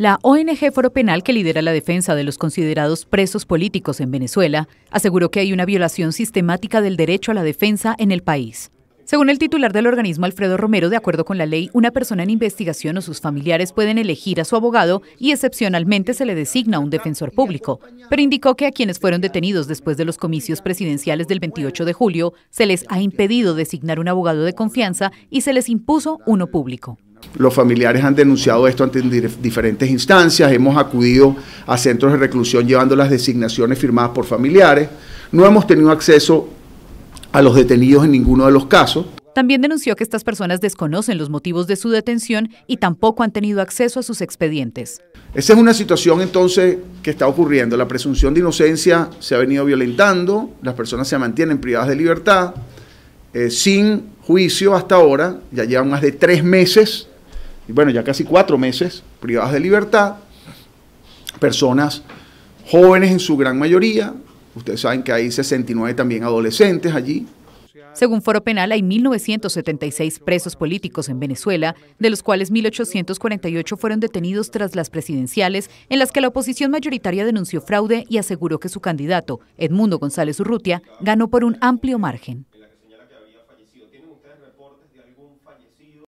La ONG Foro Penal, que lidera la defensa de los considerados presos políticos en Venezuela, aseguró que hay una violación sistemática del derecho a la defensa en el país. Según el titular del organismo, Alfredo Romero, de acuerdo con la ley, una persona en investigación o sus familiares pueden elegir a su abogado y excepcionalmente se le designa un defensor público, pero indicó que a quienes fueron detenidos después de los comicios presidenciales del 28 de julio se les ha impedido designar un abogado de confianza y se les impuso uno público. Los familiares han denunciado esto ante diferentes instancias. Hemos acudido a centros de reclusión llevando las designaciones firmadas por familiares. No hemos tenido acceso a los detenidos en ninguno de los casos. También denunció que estas personas desconocen los motivos de su detención y tampoco han tenido acceso a sus expedientes. Esa es una situación entonces que está ocurriendo. La presunción de inocencia se ha venido violentando, las personas se mantienen privadas de libertad, eh, sin juicio hasta ahora, ya llevan más de tres meses y bueno, ya casi cuatro meses privadas de libertad, personas jóvenes en su gran mayoría, ustedes saben que hay 69 también adolescentes allí. Según Foro Penal, hay 1.976 presos políticos en Venezuela, de los cuales 1.848 fueron detenidos tras las presidenciales, en las que la oposición mayoritaria denunció fraude y aseguró que su candidato, Edmundo González Urrutia, ganó por un amplio margen.